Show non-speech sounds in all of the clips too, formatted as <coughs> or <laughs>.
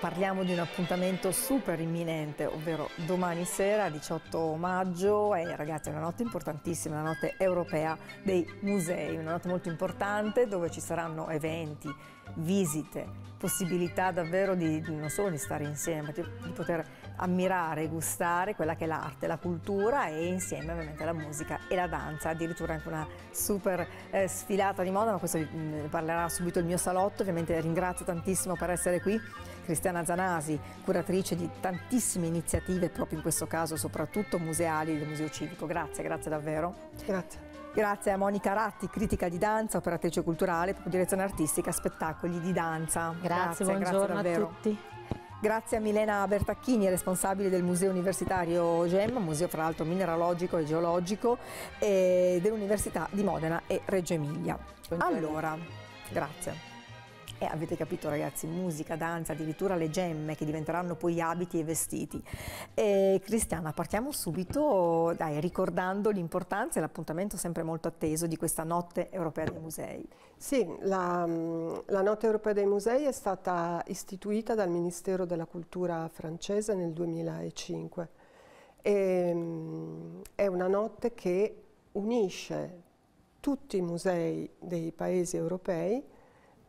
Parliamo di un appuntamento super imminente, ovvero domani sera, 18 maggio, e ragazzi è una notte importantissima, la notte europea dei musei, una notte molto importante dove ci saranno eventi, visite, possibilità davvero di, di non solo di stare insieme, di, di poter ammirare, gustare quella che è l'arte, la cultura e insieme ovviamente la musica e la danza, addirittura anche una super eh, sfilata di moda, ma questo mm, ne parlerà subito il mio salotto, ovviamente ringrazio tantissimo per essere qui. Cristiana Zanasi, curatrice di tantissime iniziative, proprio in questo caso soprattutto museali del Museo Civico. Grazie, grazie davvero. Grazie. Grazie a Monica Ratti, critica di danza, operatrice culturale, direzione artistica, spettacoli di danza. Grazie, grazie buongiorno grazie a tutti. Grazie a Milena Bertacchini, responsabile del Museo Universitario GEM, museo fra l'altro mineralogico e geologico e dell'Università di Modena e Reggio Emilia. Buongiorno. Allora, grazie. E avete capito ragazzi, musica, danza, addirittura le gemme che diventeranno poi abiti e vestiti. E, Cristiana, partiamo subito dai, ricordando l'importanza e l'appuntamento sempre molto atteso di questa notte europea dei musei. Sì, la, mm, la notte europea dei musei è stata istituita dal Ministero della Cultura francese nel 2005. E, mm, è una notte che unisce tutti i musei dei paesi europei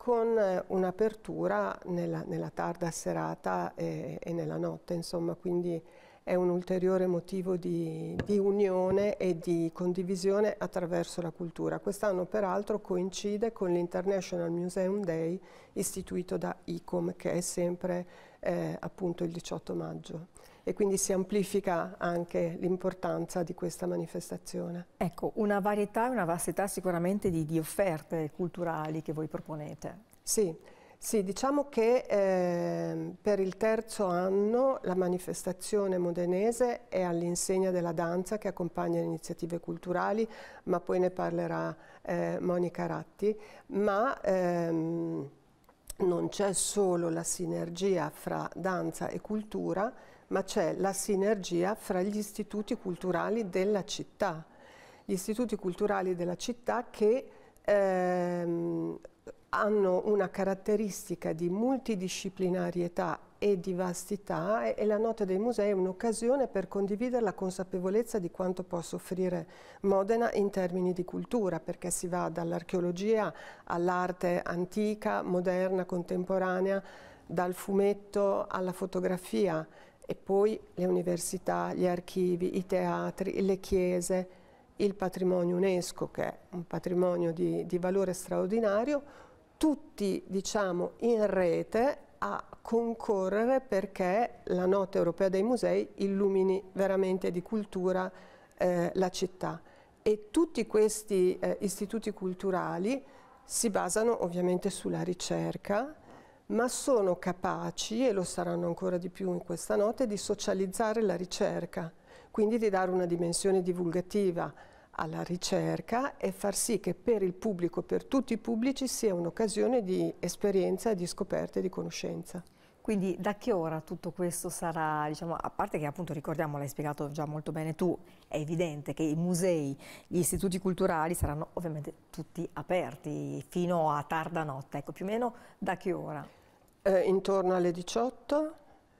con eh, un'apertura nella, nella, tarda serata e, e, nella notte, insomma, quindi è un ulteriore motivo di, di unione e di condivisione attraverso la cultura. Quest'anno peraltro coincide con l'International Museum Day istituito da ICOM che è sempre eh, appunto il 18 maggio e quindi si amplifica anche l'importanza di questa manifestazione. Ecco, una varietà e una vastità sicuramente di, di, offerte culturali che voi proponete. Sì, sì diciamo che eh, per il terzo anno la manifestazione modenese è all'insegna della danza che accompagna le iniziative culturali, ma poi ne parlerà eh, Monica Ratti, ma... Ehm, non c'è solo la sinergia fra danza e cultura, ma c'è la sinergia fra gli istituti culturali della città, gli istituti culturali della città che ehm, hanno una caratteristica di multidisciplinarietà e di vastità e, la nota dei Musei è un'occasione per condividere la consapevolezza di quanto possa offrire Modena in termini di cultura, perché si va dall'archeologia all'arte antica, moderna, contemporanea, dal fumetto alla fotografia e poi le università, gli archivi, i teatri, le chiese, il patrimonio UNESCO che è un patrimonio di, di valore straordinario, tutti diciamo in rete a concorrere perché la notte europea dei musei illumini veramente di cultura eh, la città e tutti questi eh, istituti culturali si basano ovviamente sulla ricerca, ma sono capaci, e lo saranno ancora di più in questa notte, di socializzare la ricerca, quindi di dare una dimensione divulgativa alla ricerca e far sì che per il pubblico, per tutti i pubblici, sia un'occasione di esperienza, di scoperta e di conoscenza. Quindi da che ora tutto questo sarà, diciamo, a parte che appunto ricordiamo, l'hai spiegato già molto bene tu, è evidente che i musei, gli istituti culturali saranno ovviamente tutti aperti fino a tarda notte, ecco più o meno da che ora? eh, intorno alle 18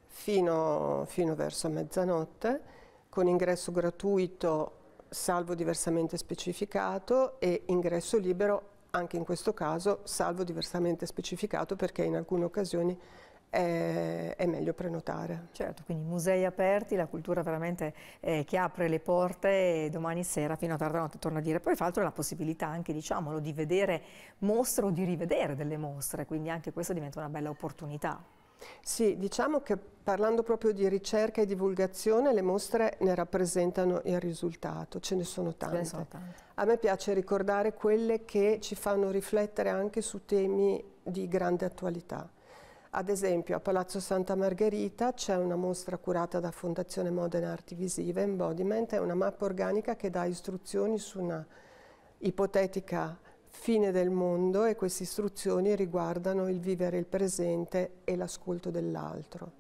fino, fino verso mezzanotte con ingresso gratuito salvo diversamente specificato e ingresso libero anche in questo caso salvo diversamente specificato perché in alcune occasioni è, meglio prenotare. Certo, quindi musei aperti, la cultura veramente eh, che apre le porte e domani sera fino a tarda notte, torno a dire. Poi fra l'altro la possibilità anche, diciamolo, di vedere mostre o di rivedere delle mostre, quindi anche questa diventa una bella opportunità. Sì, diciamo che parlando proprio di ricerca e divulgazione, le mostre ne rappresentano il risultato, ce ne sono tante. Ne sono tante. A me piace ricordare quelle che ci fanno riflettere anche su temi di grande attualità ad esempio a Palazzo Santa Margherita c'è una mostra curata da Fondazione Modena Arti Visive, Embodiment, è una mappa organica che dà istruzioni su una ipotetica fine del mondo e queste istruzioni riguardano il vivere il presente e l'ascolto dell'altro.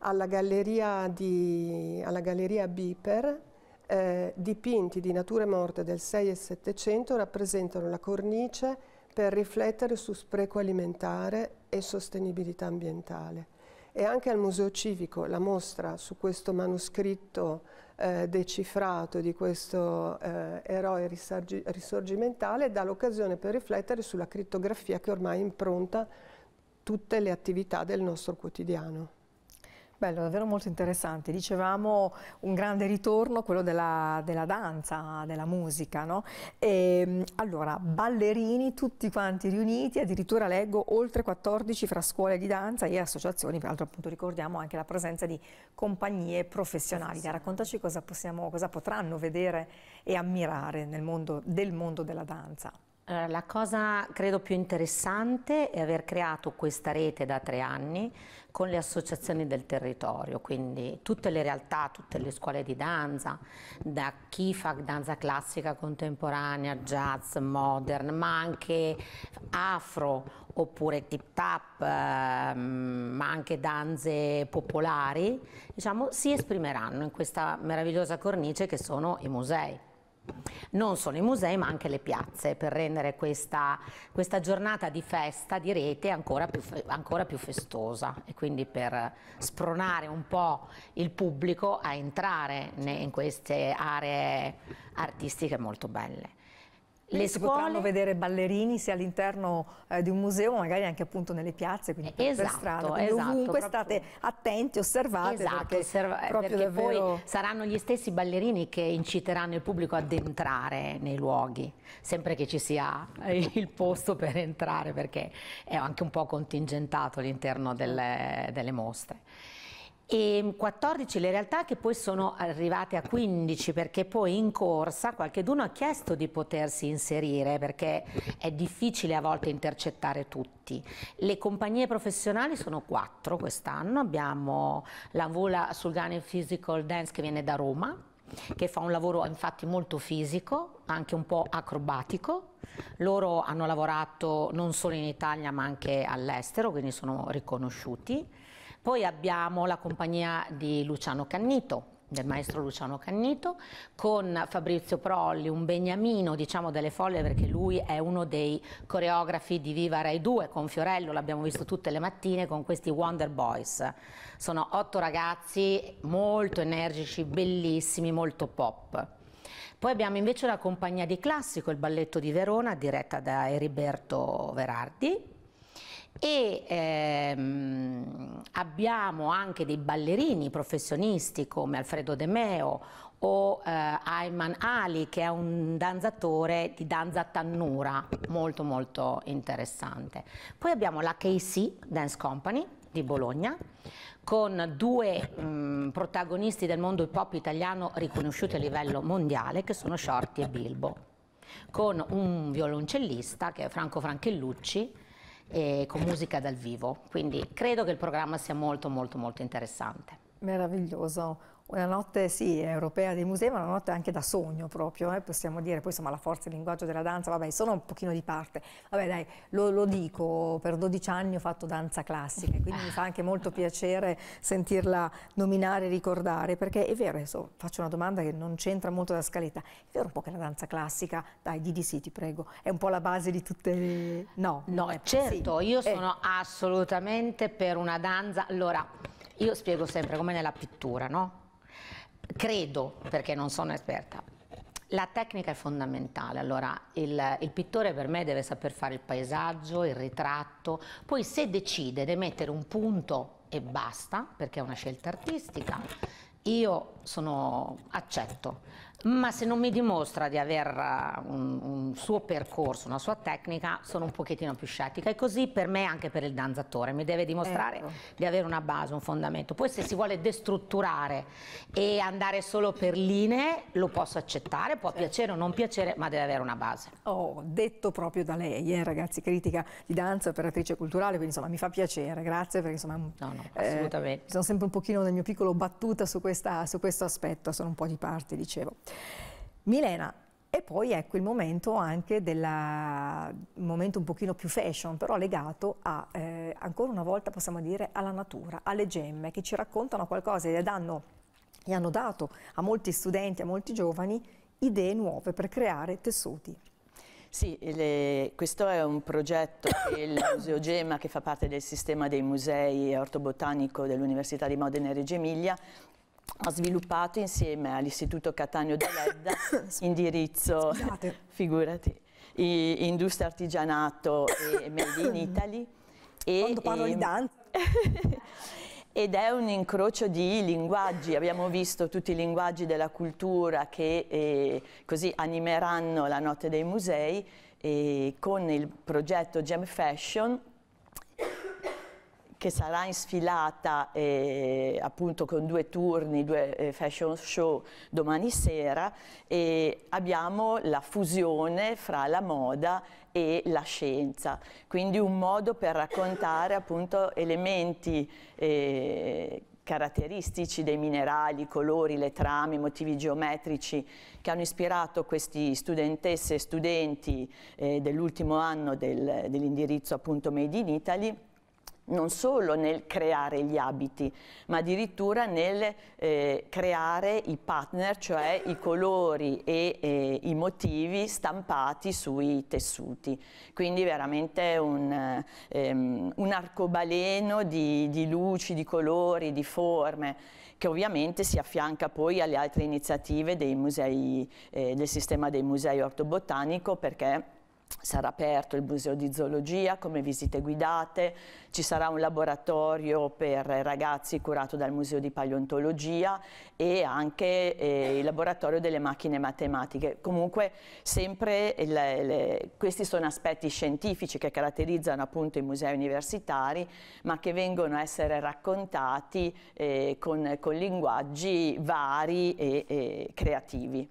Alla, alla galleria, Biper eh, dipinti di nature morte del 6 e 700 rappresentano la cornice per riflettere su spreco alimentare e sostenibilità ambientale. E anche al Museo Civico la mostra su questo manoscritto eh, decifrato di questo eh, eroe risorgimentale dà l'occasione per riflettere sulla crittografia che ormai impronta tutte le attività del nostro quotidiano. Bello, davvero molto interessante. Dicevamo un grande ritorno, quello della, della danza, della musica, no? E, ehm, allora, ballerini tutti quanti riuniti, addirittura leggo oltre 14 fra scuole di danza e associazioni, peraltro appunto ricordiamo anche la presenza di compagnie professionali. Sì. Raccontaci cosa, possiamo, cosa potranno vedere e ammirare nel mondo, del mondo della danza. Allora, la cosa credo più interessante è aver creato questa rete da tre anni con le associazioni del territorio, quindi tutte le realtà, tutte le scuole di danza, da chi fa danza classica contemporanea, jazz, modern, ma anche afro oppure tip tap, ehm, ma anche danze popolari, diciamo, si esprimeranno in questa meravigliosa cornice che sono i musei non solo i musei ma anche le piazze per rendere questa, questa giornata di festa di rete ancora più, ancora più, festosa e quindi per spronare un po' il pubblico a entrare in queste aree artistiche molto belle. Le si scuole... potranno vedere ballerini sia all'interno eh, di un museo, magari anche appunto nelle piazze, quindi per, esatto, per strada. Quindi esatto, ovunque proprio... state attenti, osservate. Esatto, perché, osserva eh, perché davvero... poi saranno gli stessi ballerini che inciteranno il pubblico ad entrare nei luoghi, sempre che ci sia eh, il posto per entrare, perché è anche un po' contingentato all'interno delle, delle mostre e ehm, 14 le realtà che poi sono arrivate a 15 perché poi in corsa qualcheduno ha chiesto di potersi inserire perché è difficile a volte intercettare tutti. Le compagnie professionali sono 4 quest'anno, abbiamo la Vola sul Ghana Physical Dance che viene da Roma che fa un lavoro infatti molto fisico, anche un po' acrobatico. Loro hanno lavorato non solo in Italia ma anche all'estero, quindi sono riconosciuti. Poi abbiamo la compagnia di Luciano Cannito, del maestro Luciano Cannito, con Fabrizio Prolli, un beniamino diciamo delle folle perché lui è uno dei coreografi di Viva Rai 2 con Fiorello, l'abbiamo visto tutte le mattine con questi Wonder Boys. Sono otto ragazzi molto energici, bellissimi, molto pop. Poi abbiamo invece la compagnia di classico, il balletto di Verona, diretta da Eriberto Verardi, e ehm, abbiamo anche dei ballerini professionisti come Alfredo De Meo o eh, Ayman Ali che è un danzatore di danza tannura molto molto interessante. Poi abbiamo la KC Dance Company di Bologna con due mh, mm, protagonisti del mondo hip hop italiano riconosciuti a livello mondiale che sono Shorty e Bilbo con un violoncellista che è Franco Franchellucci eh, con musica dal vivo. Quindi credo che il programma sia molto molto molto interessante. Meraviglioso una notte sì, europea dei musei, ma una notte anche da sogno proprio, eh, possiamo dire, poi insomma la forza e il linguaggio della danza, vabbè, sono un pochino di parte, vabbè dai, lo, lo dico, per 12 anni ho fatto danza classica, e quindi mi fa anche molto piacere sentirla nominare e ricordare, perché è vero, adesso faccio una domanda che non c'entra molto la scaletta, è vero un po' che la danza classica, dai, di sì, ti prego, è un po' la base di tutte le... No, no è, eh, certo, sì. io eh. sono eh. assolutamente per una danza, allora, io spiego sempre come nella pittura, no? credo, perché non sono esperta, la tecnica è fondamentale, allora il, il, pittore per me deve saper fare il paesaggio, il ritratto, poi se decide di mettere un punto e basta, perché è una scelta artistica, io sono, accetto, ma se non mi dimostra di aver uh, un, un, suo percorso, una sua tecnica, sono un pochettino più scettica. E così per me anche per il danzatore, mi deve dimostrare ecco. di avere una base, un fondamento. Poi se si vuole destrutturare e andare solo per linee, lo posso accettare, può certo. piacere o non piacere, ma deve avere una base. Oh, detto proprio da lei, eh, ragazzi, critica di danza, operatrice culturale, quindi insomma mi fa piacere, grazie perché insomma... No, no, eh, assolutamente. Eh, sono sempre un pochino nel mio piccolo battuta su, questa, su questo aspetto, sono un po' di parte, dicevo. Milena, e poi ecco il momento anche del momento un pochino più fashion, però legato a, eh, ancora una volta possiamo dire, alla natura, alle gemme che ci raccontano qualcosa e danno, e hanno dato a molti studenti, a molti giovani, idee nuove per creare tessuti. Sì, le, eh, questo è un progetto che il Museo Gemma che fa parte del sistema dei musei ortobotanico dell'Università di Modena e Reggio Emilia ha sviluppato insieme all'Istituto Catania dell'Edda <coughs> indirizzo, Scusate. <laughs> figurati, industria artigianato e Made in Italy. E, Quando parlo e, di ehm, danza. <laughs> ed è un incrocio di linguaggi, abbiamo visto tutti i linguaggi della cultura che eh, così animeranno la notte dei musei eh, con il progetto Gem Fashion che sarà in sfilata eh, appunto con due turni, due eh, fashion show domani sera e abbiamo la fusione fra la moda e la scienza, quindi un modo per raccontare appunto elementi eh, caratteristici dei minerali, i colori, le trame, i motivi geometrici che hanno ispirato questi studentesse e studenti eh, dell'ultimo anno del, dell'indirizzo appunto Made in Italy non solo nel creare gli abiti, ma addirittura nel eh, creare i partner, cioè i colori e eh, i motivi stampati sui tessuti. Quindi veramente un, ehm, un arcobaleno di, di luci, di colori, di forme che ovviamente si affianca poi alle altre iniziative musei, eh, del sistema dei musei ortobotanico perché sarà aperto il museo di zoologia come visite guidate, ci sarà un laboratorio per ragazzi curato dal museo di paleontologia e anche eh, il laboratorio delle macchine matematiche. Comunque sempre le, le, questi sono aspetti scientifici che caratterizzano appunto i musei universitari ma che vengono a essere raccontati eh, con, con, linguaggi vari e, e creativi.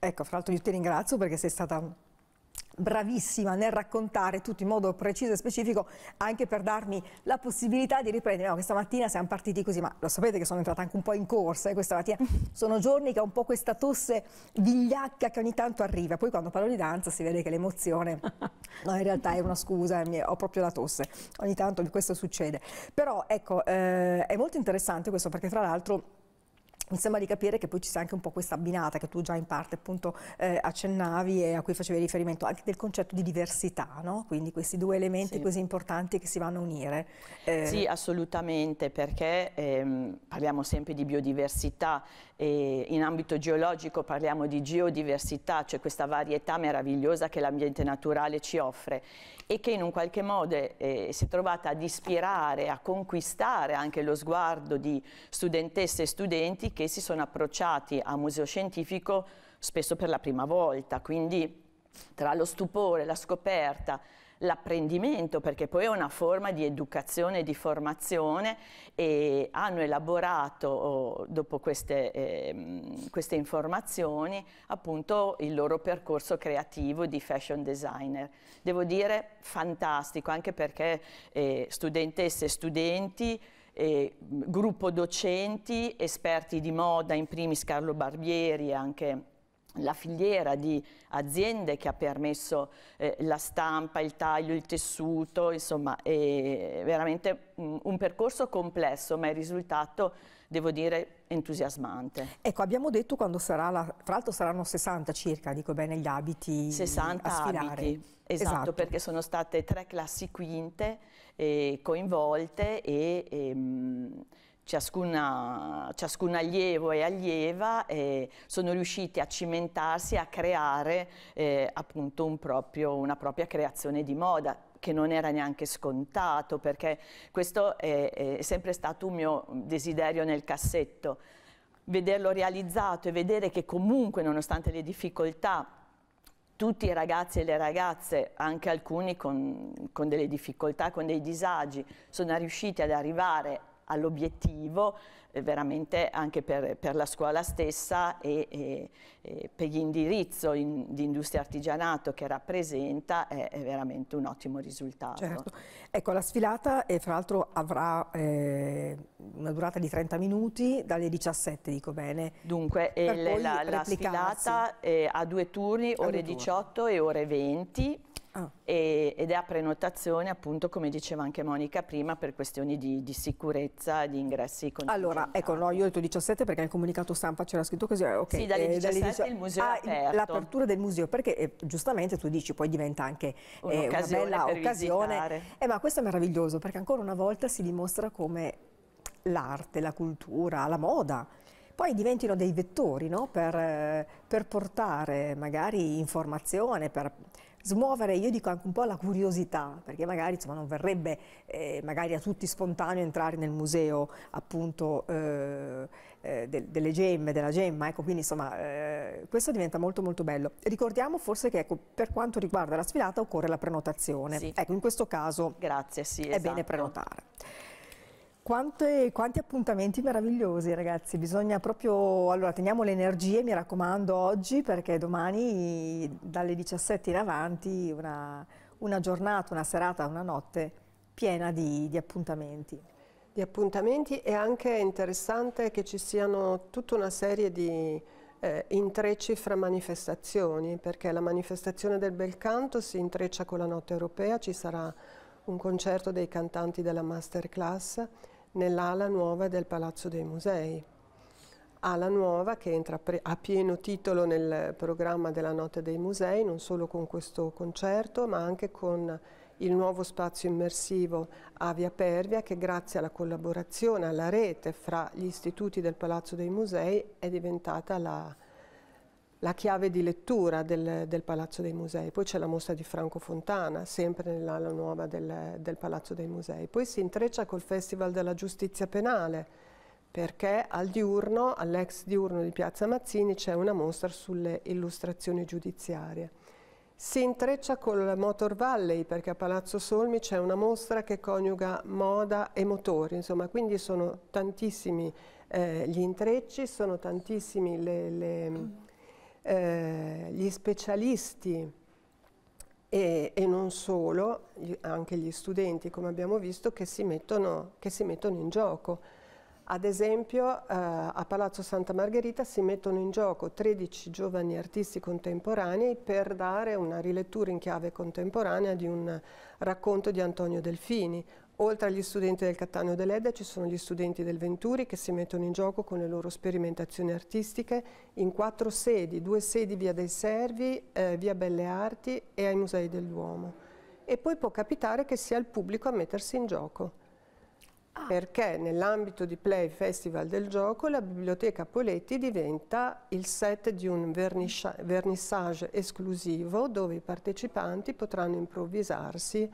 Ecco, fra l'altro io ti ringrazio perché sei stata bravissima nel raccontare tutto in modo preciso e specifico anche per darmi la possibilità di riprendere. No, questa mattina siamo partiti così, ma lo sapete che sono entrata anche un po' in corsa eh, questa mattina. <laughs> Sono giorni che ho un po' questa tosse vigliacca che ogni tanto arriva. Poi quando parlo di danza si vede che l'emozione <laughs> no, in realtà è una scusa, eh, ho proprio la tosse. Ogni tanto questo succede. Però ecco, eh, è molto interessante questo perché tra l'altro mi sembra di capire che poi ci sia anche un po' questa abbinata che tu già in parte appunto eh, accennavi e a cui facevi riferimento, anche del concetto di diversità, no? quindi questi due elementi sì. così importanti che si vanno a unire. Eh. Sì, assolutamente, perché ehm, parliamo sempre di biodiversità e in ambito geologico parliamo di geodiversità, cioè questa varietà meravigliosa che l'ambiente naturale ci offre e che in un qualche modo eh, si è trovata ad ispirare, a conquistare anche lo sguardo di studentesse e studenti che si sono approcciati a museo scientifico spesso per la prima volta, quindi tra lo stupore, la scoperta, l'apprendimento, perché poi è una forma di educazione e di formazione e hanno elaborato oh, dopo queste, eh, queste informazioni appunto il loro percorso creativo di fashion designer. Devo dire fantastico anche perché eh, studentesse e studenti eh, gruppo docenti, esperti di moda, in primis Carlo Barbieri, e anche la filiera di aziende che ha permesso eh, la stampa, il taglio, il tessuto, insomma è veramente mh, mm, un percorso complesso ma il risultato devo dire entusiasmante. Ecco abbiamo detto quando sarà, la, tra l'altro saranno 60 circa, dico bene, gli abiti 60 a sfilare. Abiti, esatto, esatto perché sono state tre classi quinte eh, coinvolte e ehm, ciascuna, ciascun allievo e allieva eh, sono riusciti a cimentarsi, a creare eh, appunto un proprio, una propria creazione di moda che non era neanche scontato perché questo è, è sempre stato un mio desiderio nel cassetto vederlo realizzato e vedere che comunque nonostante le difficoltà tutti i ragazzi e le ragazze, anche alcuni con, con delle difficoltà, con dei disagi, sono riusciti ad arrivare all'obiettivo eh, veramente anche per, per, la scuola stessa e, e, e per l'indirizzo in, di industria artigianato che rappresenta è, è veramente un ottimo risultato. Certo. Ecco, la sfilata eh, fra l'altro avrà eh, una durata di 30 minuti dalle 17, dico bene. Dunque, la, la, sfilata eh, ha due turni, ore due 18 e ore 20 Ah. E, ed è a prenotazione appunto come diceva anche Monica prima per questioni di, di sicurezza di ingressi Allora ecco no io ho detto 17 perché nel comunicato stampa c'era scritto così eh, okay, Sì dalle eh, 17 dalle 17, il museo ah, aperto L'apertura del museo perché eh, giustamente tu dici poi diventa anche eh, una bella occasione eh, ma questo è meraviglioso perché ancora una volta si dimostra come l'arte, la cultura, la moda poi diventino dei vettori no? per, eh, per, portare magari informazione, per smuovere, io dico anche un po' la curiosità, perché magari insomma, non verrebbe eh, magari a tutti spontaneo entrare nel museo appunto eh, eh de delle gemme, della gemma, ecco, quindi insomma eh, questo diventa molto molto bello. Ricordiamo forse che ecco, per quanto riguarda la sfilata occorre la prenotazione, sì. ecco in questo caso Grazie, sì, è esatto. bene prenotare. Quante, quanti appuntamenti meravigliosi ragazzi, bisogna proprio, allora teniamo le energie mi raccomando oggi perché domani dalle 17 in avanti una, una giornata, una serata, una notte piena di, di appuntamenti. Di appuntamenti e anche è interessante che ci siano tutta una serie di eh, intrecci fra manifestazioni perché la manifestazione del bel canto si intreccia con la notte europea, ci sarà un concerto dei cantanti della masterclass nell'ala nuova del Palazzo dei Musei. Ala nuova che entra a pieno titolo nel programma della Notte dei Musei, non solo con questo concerto, ma anche con il nuovo spazio immersivo Avia Pervia che grazie alla collaborazione, alla rete fra gli istituti del Palazzo dei Musei è diventata la, la chiave di lettura del, del Palazzo dei Musei, poi c'è la mostra di Franco Fontana, sempre nell'ala nuova del, del Palazzo dei Musei, poi si intreccia col Festival della Giustizia Penale, perché al diurno, all'ex diurno di Piazza Mazzini c'è una mostra sulle illustrazioni giudiziarie. Si intreccia col Motor Valley perché a Palazzo Solmi c'è una mostra che coniuga moda e motori, insomma, quindi sono tantissimi eh, gli intrecci, sono tantissime le, le, eh, gli specialisti e, e, non solo, anche gli studenti come abbiamo visto, che si mettono, che si mettono in gioco. Ad esempio eh, a Palazzo Santa Margherita si mettono in gioco 13 giovani artisti contemporanei per dare una rilettura in chiave contemporanea di un racconto di Antonio Delfini Oltre agli studenti del Cattaneo dell'Edda ci sono gli studenti del Venturi che si mettono in gioco con le loro sperimentazioni artistiche in quattro sedi, due sedi via dei Servi, eh, via Belle Arti e ai Musei del Duomo. E poi può capitare che sia il pubblico a mettersi in gioco. Ah. Perché nell'ambito di Play Festival del Gioco la Biblioteca Poletti diventa il set di un vernissage esclusivo dove i partecipanti potranno improvvisarsi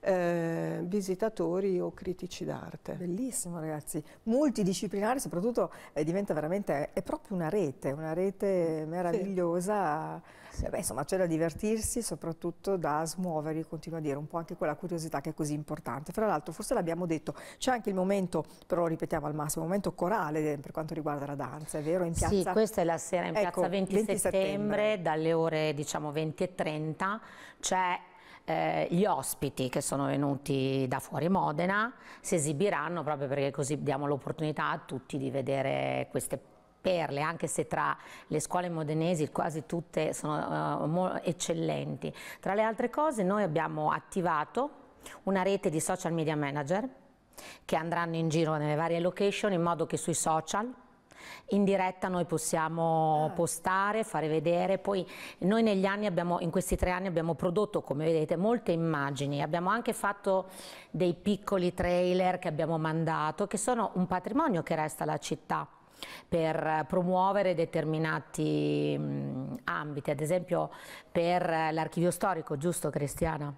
eh, visitatori o critici d'arte. Bellissimo ragazzi, multidisciplinare soprattutto eh, diventa veramente, è proprio una rete, una rete meravigliosa, sì. eh, beh, insomma c'è da divertirsi, soprattutto da smuovere, continuo a dire, un po' anche quella curiosità che è così importante. Fra l'altro forse l'abbiamo detto, c'è anche il momento, però lo ripetiamo al massimo, il momento corale per quanto riguarda la danza, è vero? In piazza... Sì, questa è la sera in piazza ecco, 20, 20 settembre, settembre, dalle ore diciamo 20 e 30, c'è eh, gli ospiti che sono venuti da fuori Modena si esibiranno proprio perché così diamo l'opportunità a tutti di vedere queste perle, anche se tra le scuole modenesi quasi tutte sono uh, eccellenti. Tra le altre cose noi abbiamo attivato una rete di social media manager che andranno in giro nelle varie location in modo che sui social in diretta noi possiamo ah. postare, fare vedere, poi noi negli anni abbiamo, in questi tre anni abbiamo prodotto come vedete molte immagini, abbiamo anche fatto dei piccoli trailer che abbiamo mandato che sono un patrimonio che resta alla città per promuovere determinati mm, ambiti, ad esempio per l'archivio storico, giusto Cristiana?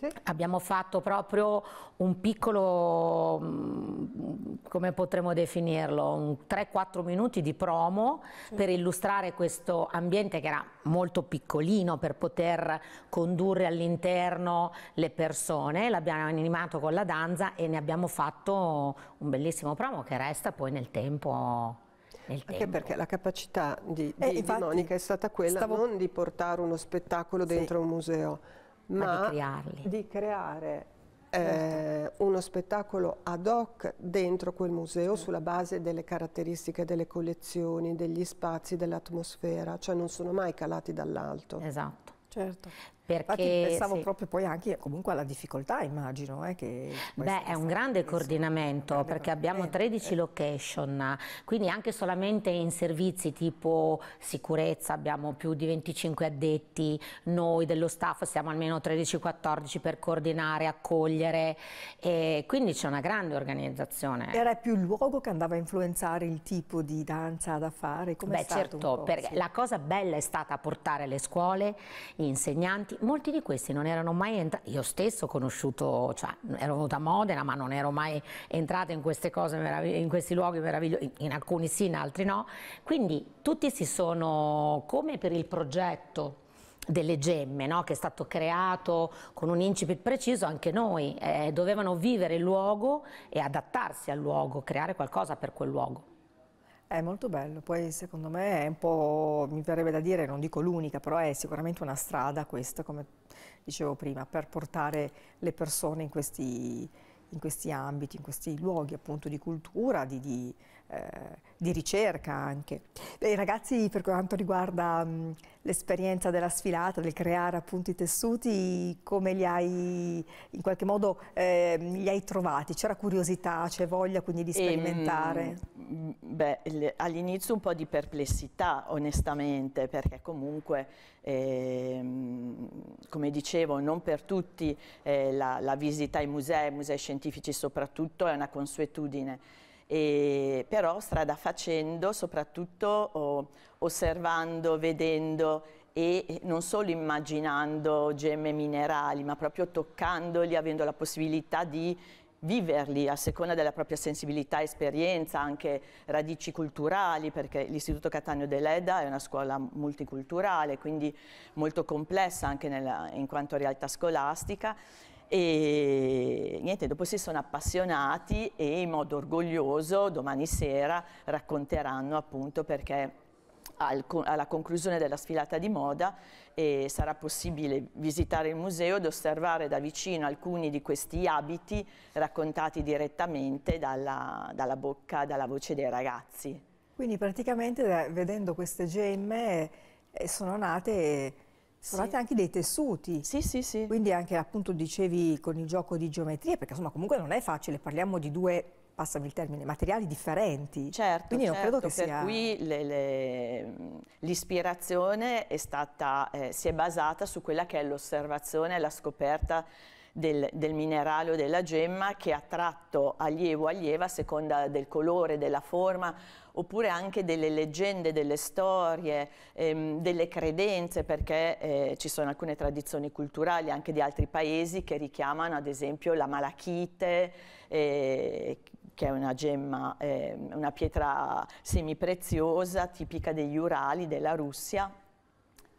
Sì. Abbiamo fatto proprio un piccolo, mm, come potremmo definirlo, 3-4 minuti di promo sì. per illustrare questo ambiente che era molto piccolino per poter condurre all'interno le persone, l'abbiamo animato con la danza e ne abbiamo fatto un bellissimo promo che resta poi nel tempo. Anche perché la capacità di, eh, di, eh, infatti, di, Monica è stata quella stavo... non di portare uno spettacolo dentro sì. un museo, ma, di crearli. Di creare eh, certo. uno spettacolo ad hoc dentro quel museo sì. sulla base delle caratteristiche delle collezioni, degli spazi, dell'atmosfera, cioè non sono mai calati dall'alto. Esatto. Certo. Perché, Infatti pensavo sì. proprio poi anche comunque alla difficoltà, immagino. Eh, che Beh, è un grande coordinamento grande perché abbiamo 13 eh, eh. location, quindi anche solamente in servizi tipo sicurezza abbiamo più di 25 addetti, noi dello staff siamo almeno 13-14 per coordinare, accogliere, e quindi c'è una grande organizzazione. Era più il luogo che andava a influenzare il tipo di danza da fare? Beh certo, perché sì. la cosa bella è stata portare le scuole, gli insegnanti, molti di questi non erano mai entrati, io stesso ho conosciuto, cioè ero venuta a Modena ma non ero mai entrata in queste cose, in questi luoghi meravigliosi, in, in alcuni sì, in altri no, quindi tutti si sono, come per il progetto, delle gemme no? che è stato creato con un incipit preciso anche noi eh, dovevano vivere il luogo e adattarsi al luogo creare qualcosa per quel luogo è molto bello, poi secondo me è un po', mi verrebbe da dire, non dico l'unica, però è sicuramente una strada questa, come dicevo prima, per portare le persone in questi, in questi ambiti, in questi luoghi appunto di cultura, di, di eh, di ricerca anche. I ragazzi per quanto riguarda mm, l'esperienza della sfilata, del creare appunto i tessuti, come li hai in qualche modo eh, li hai trovati? C'era curiosità, c'è voglia quindi di sperimentare? E, ehm, mm, beh, all'inizio un po' di perplessità onestamente, perché comunque eh, come dicevo non per tutti eh, la, la visita ai musei, ai musei scientifici soprattutto è una consuetudine. E, però strada facendo, soprattutto oh, osservando, vedendo e non solo immaginando gemme minerali, ma proprio toccandoli, avendo la possibilità di viverli a seconda della propria sensibilità, esperienza, anche radici culturali, perché l'Istituto Catania dell'EDA è una scuola multiculturale, quindi molto complessa anche nella, in quanto realtà scolastica e niente, dopo si sono appassionati e in modo orgoglioso domani sera racconteranno appunto perché alla conclusione della sfilata di moda eh, sarà possibile visitare il museo ed osservare da vicino alcuni di questi abiti raccontati direttamente dalla, dalla bocca, dalla voce dei ragazzi. Quindi praticamente eh, vedendo queste gemme eh, sono nate... Eh trovate sì. anche dei tessuti. Sì, sì, sì. Quindi anche appunto dicevi con il gioco di geometria, perché insomma comunque non è facile, parliamo di due passami il termine, materiali differenti. Certo, Quindi certo, credo che per sia... cui l'ispirazione è stata, eh, si è basata su quella che è l'osservazione la scoperta del, del minerale o della gemma che ha tratto allievo allieva a seconda del colore, della forma oppure anche delle leggende, delle storie, ehm, delle credenze, perché eh, ci sono alcune tradizioni culturali anche di altri paesi che richiamano ad esempio la malachite, eh, che è una gemma, eh, una pietra semipreziosa tipica degli Urali, della Russia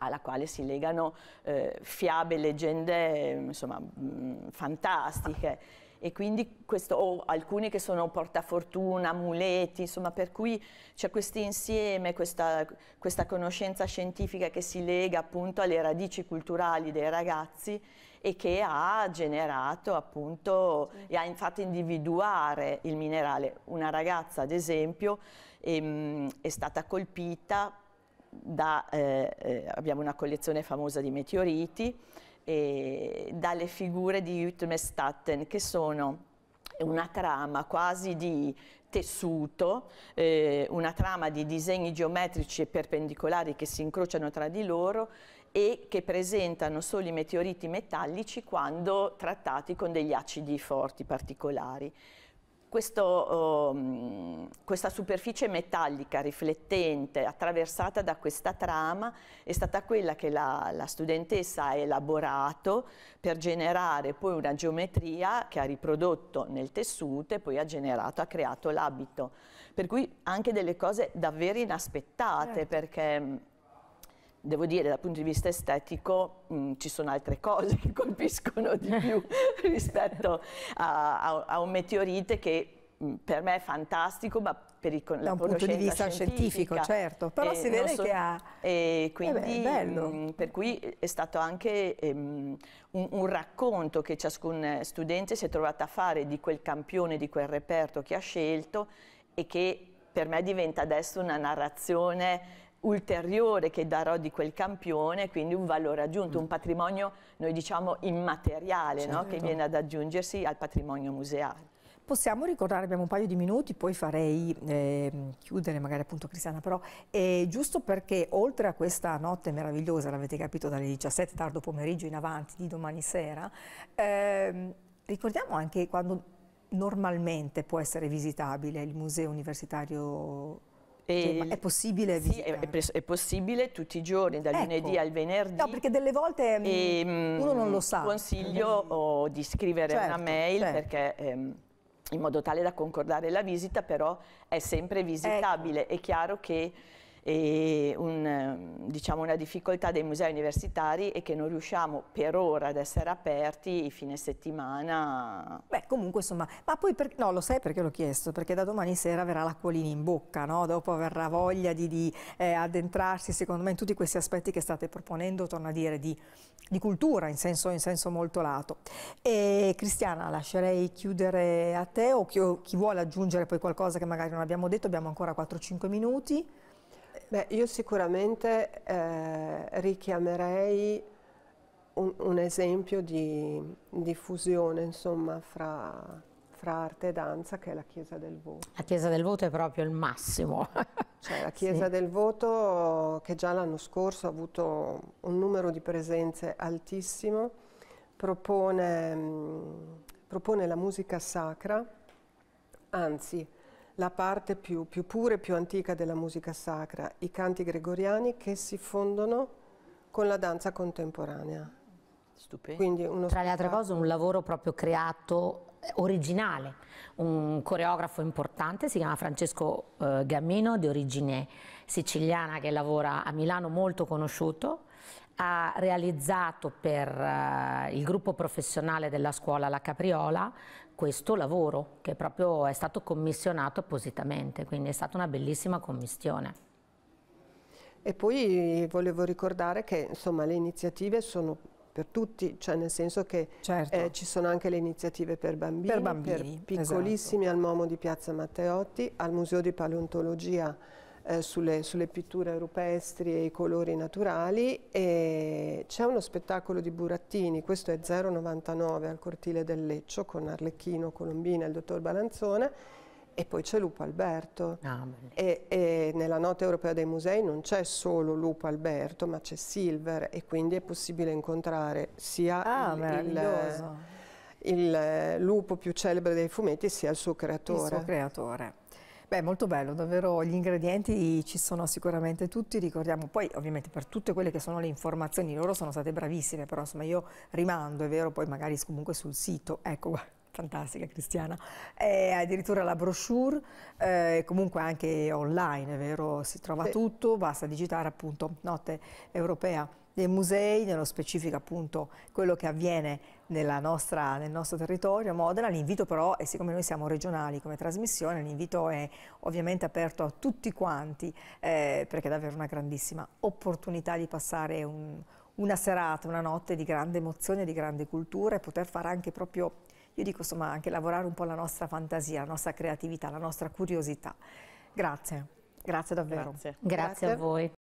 alla quale si legano eh, fiabe, leggende mm, insomma, mh, mm, fantastiche. E quindi questo, o alcuni che sono portafortuna, amuleti, insomma, per cui c'è questo insieme, questa, questa conoscenza scientifica che si lega appunto alle radici culturali dei ragazzi e che ha generato appunto sì. e ha infatti individuare il minerale. Una ragazza ad esempio è, ehm, è stata colpita da, eh, eh, abbiamo una collezione famosa di meteoriti, dalle figure di Utmestatten che sono una trama quasi di tessuto, eh, una trama di disegni geometrici e perpendicolari che si incrociano tra di loro e che presentano solo i meteoriti metallici quando trattati con degli acidi forti particolari. Questo, um, questa superficie metallica riflettente attraversata da questa trama è stata quella che la, la studentessa ha elaborato per generare poi una geometria che ha riprodotto nel tessuto e poi ha generato, ha creato l'abito. Per cui anche delle cose davvero inaspettate certo. perché mm, devo dire dal punto di vista estetico mh, mm, ci sono altre cose <laughs> che colpiscono di più <laughs> rispetto a, a, a, un meteorite che mm, per me è fantastico, ma per il, da un punto di vista scientifico, certo, però eh, si vede so, che ha... E quindi, eh beh, mh, mm, per cui è stato anche um, un, un, racconto che ciascun studente si è trovato a fare di quel campione, di quel reperto che ha scelto e che per me diventa adesso una narrazione ulteriore che darò di quel campione, quindi un valore aggiunto, mm. un patrimonio, noi diciamo immateriale, certo. no? che certo. viene ad aggiungersi al patrimonio museale. Possiamo ricordare, abbiamo un paio di minuti, poi farei eh, chiudere magari appunto Cristiana, però eh, giusto perché oltre a questa notte meravigliosa, l'avete capito dalle 17 tardo pomeriggio in avanti di domani sera, eh, ricordiamo anche quando normalmente può essere visitabile il Museo Universitario e è possibile sì, è, è, possibile tutti i giorni, dal ecco. lunedì al venerdì. No, perché delle volte mm, e, ehm, uno non lo sa. Consiglio di scrivere certo, una mail certo. perché... Ehm, in modo tale da concordare la visita, però è sempre visitabile. Ecco. È chiaro che e un, diciamo una difficoltà dei musei universitari è che non riusciamo per ora ad essere aperti i fine settimana. Beh, comunque insomma, ma poi per, no, lo sai perché l'ho chiesto? Perché da domani sera verrà l'acquolina in bocca, no? dopo avrà voglia di, di eh, addentrarsi secondo me in tutti questi aspetti che state proponendo, torno a dire, di, di cultura in senso, in senso, molto lato. E Cristiana, lascerei chiudere a te o chi, o chi vuole aggiungere poi qualcosa che magari non abbiamo detto, abbiamo ancora 4-5 minuti. Beh, io sicuramente eh, richiamerei un, un, esempio di, di fusione insomma, fra, fra, arte e danza che è la Chiesa del Voto. La Chiesa del Voto è proprio il massimo. <laughs> Cioè, la Chiesa sì. del Voto che già l'anno scorso ha avuto un numero di presenze altissimo, propone, mh, mm, propone la musica sacra, anzi la parte più, più pura e più antica della musica sacra, i canti gregoriani che si fondono con la danza contemporanea. Stupendo. Tra le altre cose un lavoro proprio creato eh, originale, un coreografo importante, si chiama Francesco eh, Gammino, di origine siciliana che lavora a Milano, molto conosciuto, ha realizzato per eh, il gruppo professionale della scuola La Capriola questo lavoro che proprio è stato commissionato appositamente, quindi è stata una bellissima commissione. E poi volevo ricordare che insomma, le iniziative sono per tutti, cioè nel senso che certo. eh, ci sono anche le iniziative per bambini, per, bambini, per esatto. piccolissimi esatto. al Momo di Piazza Matteotti, al Museo di Paleontologia eh, sulle, sulle, pitture rupestri e i colori naturali e c'è uno spettacolo di Burattini, questo è 099 al cortile del Leccio con Arlecchino, Colombina e il dottor Balanzone e poi c'è Lupo Alberto ah, e, e, nella Notte europea dei musei non c'è solo Lupo Alberto ma c'è Silver e quindi è possibile incontrare sia ah, il, il, il, eh, lupo più celebre dei fumetti sia il suo creatore. Il suo creatore. Beh, molto bello, davvero gli ingredienti ci sono sicuramente tutti, ricordiamo poi ovviamente per tutte quelle che sono le informazioni, loro sono state bravissime, però insomma io rimando, è vero, poi magari comunque sul sito, ecco guarda <laughs> fantastica Cristiana, e addirittura la brochure, eh, comunque anche online, è vero, si trova sì. tutto, basta digitare appunto Notte Europea dei Musei, nello specifico appunto quello che avviene nostra, nel nostro territorio, Modena. L'invito però, e siccome noi siamo regionali come trasmissione, l'invito è ovviamente aperto a tutti quanti eh, perché è davvero una grandissima opportunità di passare un, una serata, una notte di grande emozione, di grande cultura e poter fare anche proprio, io dico insomma, anche lavorare un po' la nostra fantasia, la nostra creatività, la nostra curiosità. Grazie, grazie davvero. grazie, grazie a voi.